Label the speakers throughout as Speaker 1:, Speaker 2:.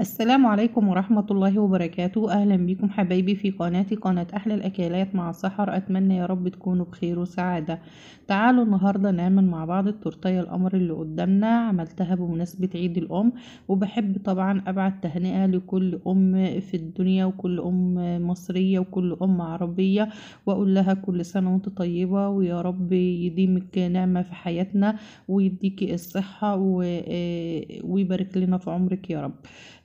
Speaker 1: السلام عليكم ورحمة الله وبركاته أهلا بكم حبايبي في قناتي قناة أحلى الأكلات مع سحر أتمنى يا رب تكونوا بخير وسعادة تعالوا النهاردة نعمل مع بعض التورتيه القمر اللي قدامنا عملتها بمناسبة عيد الأم وبحب طبعا أبعت تهنئة لكل أم في الدنيا وكل أم مصرية وكل أم عربية وأقول لها كل سنة وأنت طيبة ويا رب يديمك نعمة في حياتنا ويديكي الصحة آه، ويبارك لنا في عمرك يا رب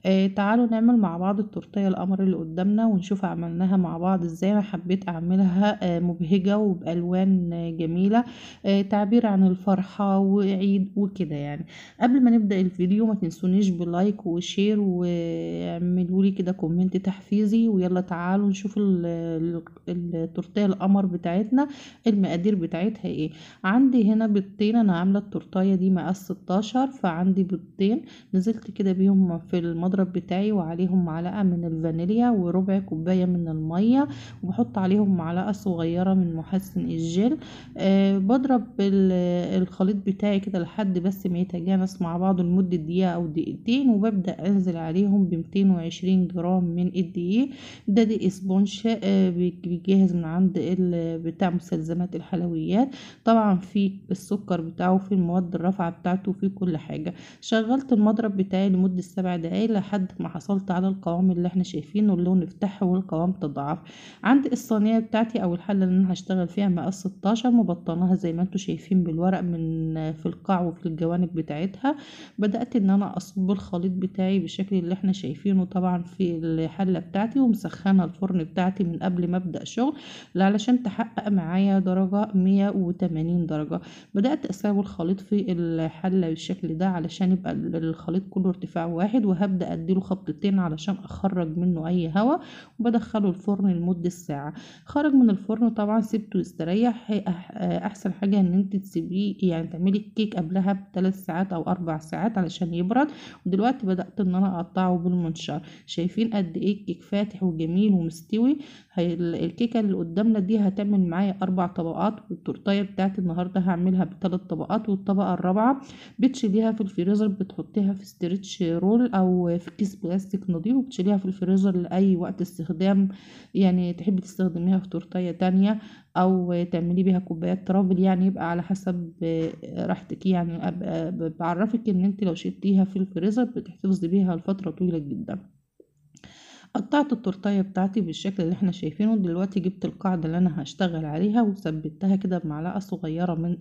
Speaker 1: آه تعالوا نعمل مع بعض التورتيه القمر اللي قدامنا ونشوف عملناها مع بعض ازاي انا حبيت اعملها آه مبهجه وبالوان آه جميله آه تعبير عن الفرحه وعيد وكده يعني قبل ما نبدا الفيديو ما تنسونيش بلايك وشير واعملوا لي كده كومنت تحفيزي ويلا تعالوا نشوف التورتيه القمر بتاعتنا المقادير بتاعتها ايه عندي هنا بيضتين انا عامله التورتية دي مقاس 16 فعندي بيضتين نزلت كده بيهم في المضرب المضرب بتاعي وعليهم معلقة من الفانيليا وربع كوباية من المية وبحط عليهم معلقة صغيرة من محسن الجل أه بضرب الخليط بتاعي كده لحد بس ما يتجانس مع بعضه لمدة دقيقة أو دقيقتين وببدأ أنزل عليهم ب 220 جرام من الدقيق ده دي اسبونش أه بيجهز من عند بتاع مستلزمات الحلويات طبعا في السكر بتاعه في المواد الرافعة بتاعته في كل حاجة شغلت المضرب بتاعي لمدة سبع دقايق لحد ما حصلت على القوام اللي احنا شايفينه اللون بتاعها والقوام تضاعف عندي الصينية بتاعتي او الحلة اللي انا هشتغل فيها مقاس 16 مبطناها زي ما انتوا شايفين بالورق من في القاع وفي الجوانب بتاعتها بدأت ان انا اصب الخليط بتاعي بالشكل اللي احنا شايفينه طبعا في الحلة بتاعتي ومسخنة الفرن بتاعتي من قبل ما ابدأ شغل علشان تحقق معايا درجة 180 درجة بدأت اساوي الخليط في الحلة بالشكل ده علشان يبقى الخليط كله ارتفاع واحد وهبدأ اديله خبطتين علشان اخرج منه اي هواء وبدخله الفرن لمدة ساعة خرج من الفرن طبعا سبته يستريح احسن حاجة ان انت تسيبيه يعني تعملي الكيك قبلها بثلاث ساعات او اربع ساعات علشان يبرد ودلوقتي بدأت ان انا اقطعه بالمنشار شايفين قد ايه الكيك فاتح وجميل ومستوي الكيكة اللي قدامنا دي هتعمل معايا اربع طبقات والتورتايه بتاعت النهارده هعملها بثلاث طبقات والطبقه الرابعه بتشيليها في الفريزر بتحطيها في ستريتش رول او في كيس بلاستيك نظيف وبتشيليها في الفريزر لاي وقت استخدام يعني تحبي تستخدميها في تورتيه تانية او تعملي بيها كوبايات ترابل يعني يبقى على حسب آه، راحتك يعني آه، بعرفك ان انت لو شلتيها في الفريزر بتحتفظي بيها لفتره طويله جدا قطعت التورتايه بتاعتي بالشكل اللي احنا شايفينه دلوقتي جبت القاعده اللي انا هشتغل عليها وثبتها كده بمعلقه صغيره من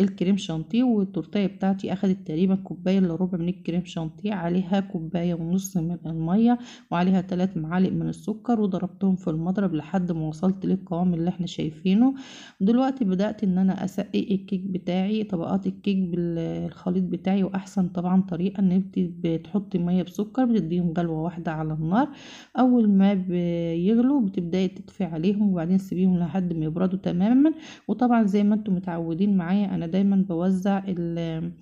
Speaker 1: الكريم شانتيه والتورتايه بتاعتي اخدت تقريبا كوبايه الا ربع من الكريم شانتيه عليها كوبايه ونص من الميه وعليها تلات معالق من السكر وضربتهم في المضرب لحد ما وصلت للقوام اللي احنا شايفينه دلوقتي بدات ان انا اسقي الكيك بتاعي طبقات الكيك بالخليط بتاعي واحسن طبعا طريقه ان انت بتحطي ميه بسكر بتديهم غلوه واحده على النار اول ما بيغلوا بتبداي تطفي عليهم وبعدين سيبيهم لحد ما يبردوا تماما وطبعا زي ما انتم متعودين معايا انا دايما بوزع ال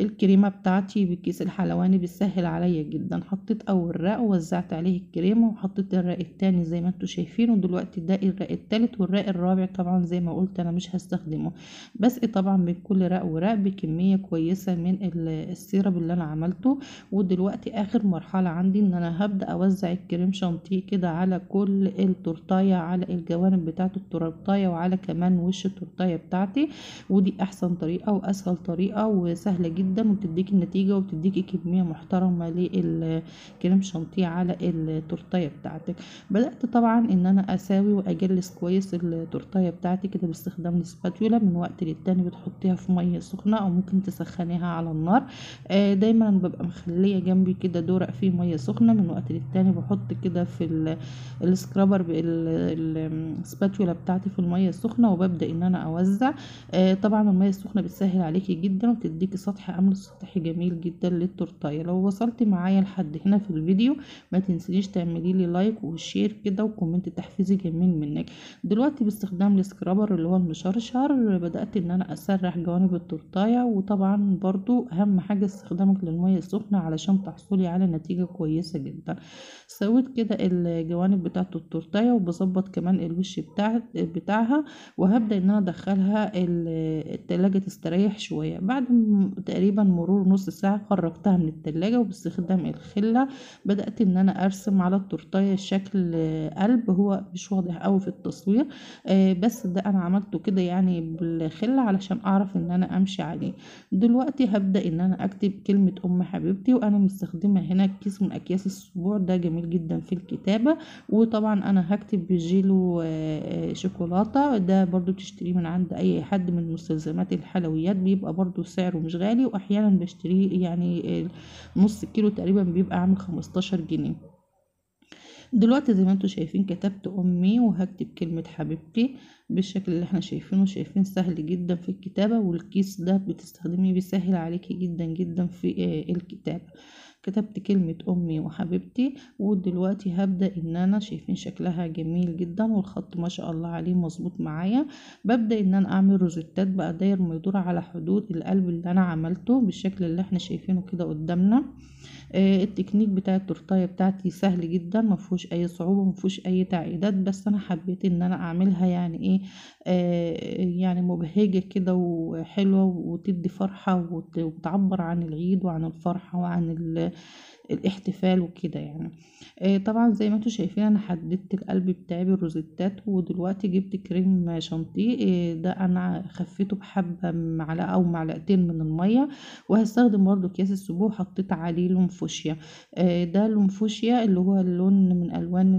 Speaker 1: الكريمة بتاعتي بكيس الحلواني بتسهل عليا جدا حطيت اول راق ووزعت عليه الكريمة وحطيت الراق التاني زي ما انتوا شايفين ودلوقتي ده الراق التالت والراق الرابع طبعا زي ما قلت انا مش هستخدمه بسقي طبعا بين كل راق وراق بكمية كويسة من السيرب اللي انا عملته ودلوقتي اخر مرحلة عندي ان انا هبدأ اوزع الكريم شانتيه كده على كل التورتاية على الجوانب بتاعت التورتاية وعلى كمان وش التورتاية بتاعتي ودي احسن طريقة واسهل طريقة وسهلة جدا جدا وبتديكي النتيجة وبتديكي كمية محترمة للكريم شانتيه على التورتاية بتاعتك بدأت طبعا ان انا اساوي واجلس كويس التورتاية بتاعتي كده باستخدام السباتيولا من وقت للتاني بتحطيها في مية سخنة او ممكن تسخنيها على النار آه، دايما ببقى مخلية جنبي كده دورق فيه مية سخنة من وقت للتاني بحط كده في السكرابر السباتيولا بتاعتي في المية السخنة وببدأ ان انا اوزع آه، طبعا المية السخنة بتسهل عليكي جدا وتديكي سطح عامله سطح جميل جدا للتورتايه لو وصلت معايا لحد هنا في الفيديو ما تنسيش تعملي لي لايك وشير كده وكومنت تحفيزي جميل منك دلوقتي باستخدام السكرابر اللي هو المشرشر بدات ان انا اسرح جوانب التورتايه وطبعا برضو اهم حاجه استخدامك للميه السخنه علشان تحصلي على نتيجه كويسه جدا سويت كده الجوانب بتاعه التورتايه وبظبط كمان الوش بتاع بتاعها وهبدا ان انا ادخلها التلاجة تستريح شويه بعد تقريبا مرور نص ساعة خرجتها من التلاجة وباستخدام الخلة بدأت ان انا ارسم على التورتاية شكل قلب هو مش واضح قوي في التصوير آه، بس ده انا عملته كده يعني بالخلة علشان اعرف ان انا امشي عليه دلوقتي هبدأ ان انا اكتب كلمة ام حبيبتي وانا مستخدمة هنا كيس من اكياس السبوع ده جميل جدا في الكتابة وطبعا انا هكتب بجيلو آه، آه، شوكولاتة ده برضو تشتريه من عند اي حد من مستلزمات الحلويات بيبقى برضو سعره مش غالي واحيانا بشتريه يعني نص كيلو تقريبا بيبقى عامل خمستاشر جنيه دلوقتي زي ما انتم شايفين كتبت امي وهكتب كلمة حبيبتي بالشكل اللي احنا شايفينه شايفين سهل جدا في الكتابة والكيس ده بتستخدميه بيسهل عليكي جدا جدا في آه، الكتابة كتبت كلمة أمي وحبيبتي ودلوقتي هبدأ إن أنا شايفين شكلها جميل جدا والخط ما شاء الله عليه مظبوط معايا ببدأ إن أنا أعمل روزيتات بقى داير ما يدور على حدود القلب اللي أنا عملته بالشكل اللي احنا شايفينه كده قدامنا آه التكنيك بتاع التورتايه بتاعتي سهل جدا ما فيهوش اي صعوبه ما فيهوش اي تعقيدات بس انا حبيت ان انا اعملها يعني ايه آه يعني مبهجه كده وحلوه وتدي فرحه وتعبر عن العيد وعن الفرحه وعن ال الاحتفال وكده يعني آه طبعا زي ما انتوا شايفين انا حددت القلب بتاعي بالروزيتات ودلوقتي جبت كريم شانتيه آه ده انا خفيته بحبه معلقه او معلقتين من الميه وهستخدم برده اكياس السبوع وحطيت عليه لون فوشيا آه ده لون فوشيا اللي هو اللون من الوان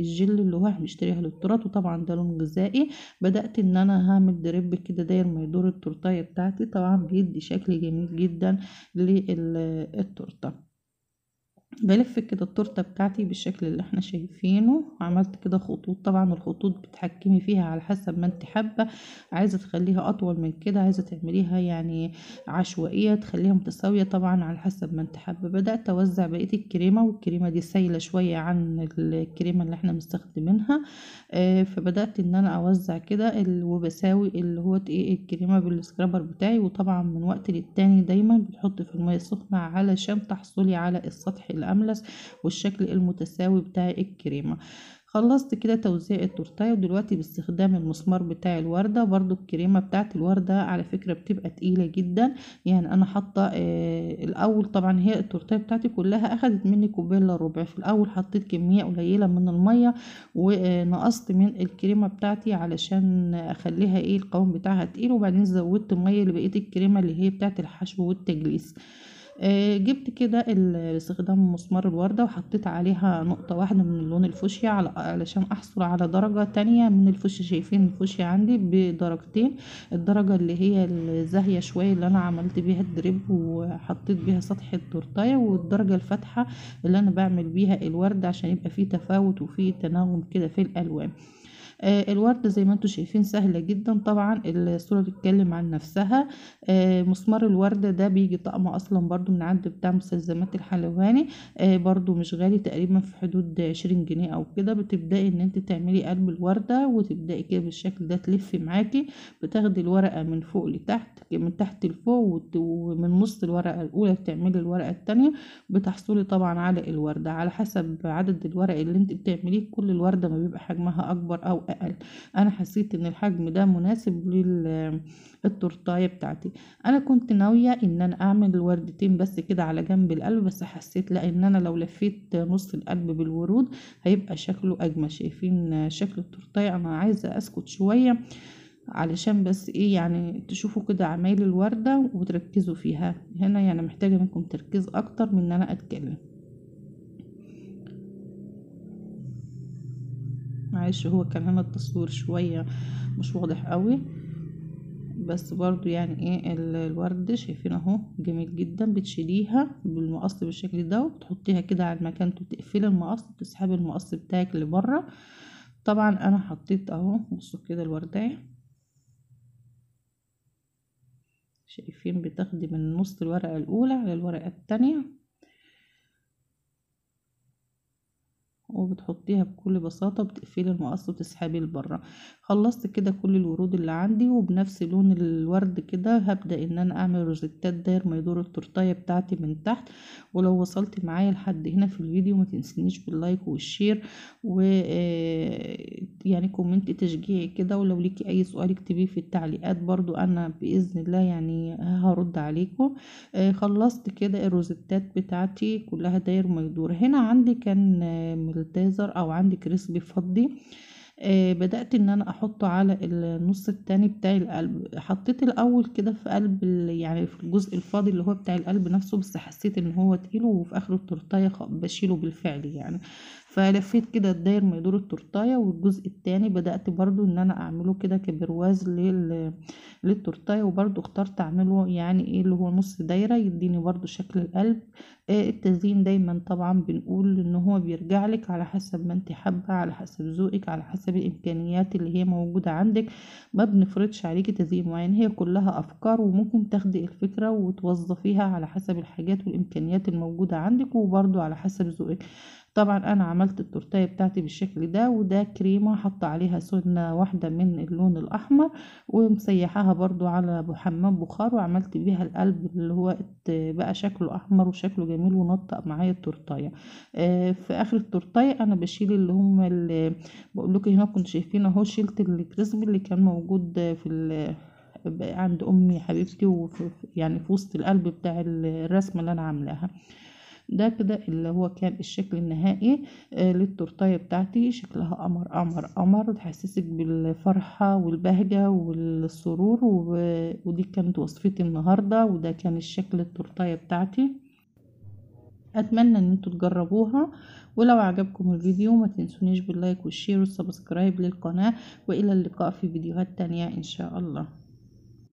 Speaker 1: الجل اللي هو هنشتريها للتورت وطبعا ده لون غذائي بدات ان انا هعمل دريب كده داير ما يدور التورتايه بتاعتي طبعا بيدي شكل جميل جدا للتورته بلف كده التورتة بتاعتي بالشكل اللي احنا شايفينه عملت كده خطوط طبعا الخطوط بتحكمي فيها على حسب ما انت حابة عايزة تخليها اطول من كده عايزة تعمليها يعني عشوائية تخليها متساوية طبعا على حسب ما انت حابة بدأت اوزع بقية الكريمة والكريمة دي سايلة شوية عن الكريمة اللي احنا مستخدمينها اه فبدأت ان انا اوزع كده وبساوي اللي هو ايه الكريمة بالسكرابر بتاعي وطبعا من وقت للتاني دايما بتحط في المية السخنة علشان تحصلي على السطح الشكل أملس والشكل المتساوي بتاع الكريمة خلصت كده توزيع التورتايه ودلوقتي باستخدام المسمار بتاع الورده برضو الكريمه بتاعت الورده على فكره بتبقى تقيله جدا يعني انا حاطه آه الاول طبعا هي التورتايه بتاعتي كلها اخدت مني كوبايه ربع في الاول حطيت كميه قليله من الميه ونقصت من الكريمه بتاعتي علشان اخليها ايه القوام بتاعها تقيل وبعدين زودت ميه لبقيه الكريمه اللي هي بتاعت الحشو والتجليس آه، جبت كده باستخدام مسمار الوردة وحطيت عليها نقطة واحدة من اللون الفوشيا علشان احصل على درجة تانية من الفوشيا شايفين الفوشيا عندي بدرجتين الدرجة اللي هي الزاهية شوية اللي انا عملت بيها الدريب وحطيت بيها سطح التورتاية والدرجة الفاتحة اللي انا بعمل بيها الوردة عشان يبقى فيه تفاوت وفيه تناغم كده في الالوان آه، الورد زي ما انتم شايفين سهلة جدا طبعا الصورة بتتكلم عن نفسها آه، مسمار الوردة ده بيجي طقمه اصلا برضو من عند بتاع مستلزمات الحلواني آه، برضو مش غالي تقريبا في حدود عشرين جنيه او كده بتبدأي ان انت تعملي قلب الوردة وتبدأي كده بالشكل ده تلفي معاكي بتاخدي الورقة من فوق لتحت من تحت لفوق ومن نص الورقة الاولى بتعملي الورقة التانية بتحصلي طبعا على الوردة على حسب عدد الورق اللي انت بتعمليه كل الوردة ما بيبقى حجمها اكبر او اقل انا حسيت ان الحجم ده مناسب للتورتايه بتاعتي انا كنت ناويه ان انا اعمل وردتين بس كده على جنب القلب بس حسيت لا ان انا لو لفيت نص القلب بالورود هيبقى شكله اجمل شايفين شكل التورتايه انا عايزه اسكت شويه علشان بس ايه يعني تشوفوا كده عمايل الوردة وتركزوا فيها هنا يعني محتاجة منكم تركيز اكتر من ان انا اتكلم معلش هو كان هنا التصوير شوية مش واضح قوي بس برضو يعني ايه الورد شايفين اهو جميل جدا بتشيليها بالمقص بالشكل ده وبتحطيها كده على المكان تقفلي المقص تسحبي المقص بتاعك لبره طبعا انا حطيت اهو بصوا كده الوردية شايفين بتاخدي من نص الورقة الاولى على الورقة التانية وبتحطيها بكل بساطة بتقفلي المقص وتسحبي لبره خلصت كده كل الورود اللي عندي وبنفس لون الورد كده هبدأ ان انا اعمل روزيتات داير ما يدور التورتاية بتاعتي من تحت ولو وصلت معايا لحد هنا في الفيديو ما تنسينيش باللايك والشير و آه، يعني كومنت تشجيعي كده ولو ليكي اي سؤال اكتبيه في التعليقات برضو انا باذن الله يعني هرد عليكم آه خلصت كده الروزتات بتاعتي كلها داير ومدور هنا عندي كان آه، ملتازر او عندي كريسبي فضي آه بدأت ان انا احطه على النص التاني بتاع القلب حطيت الاول كده في قلب يعني في الجزء الفاضي اللي هو بتاع القلب نفسه بس حسيت ان هو تقيل وفي اخر التورتايه بشيله بالفعل يعني فلفيت كده الداير ما يدور التورتايه والجزء التاني بدات برضو ان انا اعمله كده كبرواز لل... للتورتايه وبرضو اخترت اعمله يعني ايه اللي هو نص دايره يديني برضو شكل القلب آه التزيين دايما طبعا بنقول ان هو بيرجع لك على حسب ما انت حابه على حسب ذوقك على حسب الامكانيات اللي هي موجوده عندك ما بنفرضش عليكي تزيين معين هي كلها افكار وممكن تاخدي الفكره وتوظفيها على حسب الحاجات والامكانيات الموجوده عندك وبرضو على حسب ذوقك طبعا انا عملت التورتايه بتاعتي بالشكل ده وده كريمه حاطه عليها سنه واحده من اللون الاحمر ومسيحاها برضو على حمام بخار وعملت بيها القلب اللي هو بقى شكله احمر وشكله جميل ونطق معايا التورتايه آه في اخر التورتايه انا بشيل اللي هم اللي بقول لكم هنا كنت شايفين اهو شلت الكريسبي اللي كان موجود في عند امي حبيبتي وفي يعني في وسط القلب بتاع الرسمه اللي انا عاملاها ده كده اللي هو كان الشكل النهائي آه، للتورتايه بتاعتي شكلها قمر قمر قمر تحسسك بالفرحه والبهجه والسرور ودي كانت وصفتي النهارده وده كان الشكل التورتايه بتاعتي اتمنى ان انتوا تجربوها ولو عجبكم الفيديو ما تنسونيش باللايك والشير والسبسكرايب للقناة والى اللقاء في فيديوهات تانية ان شاء الله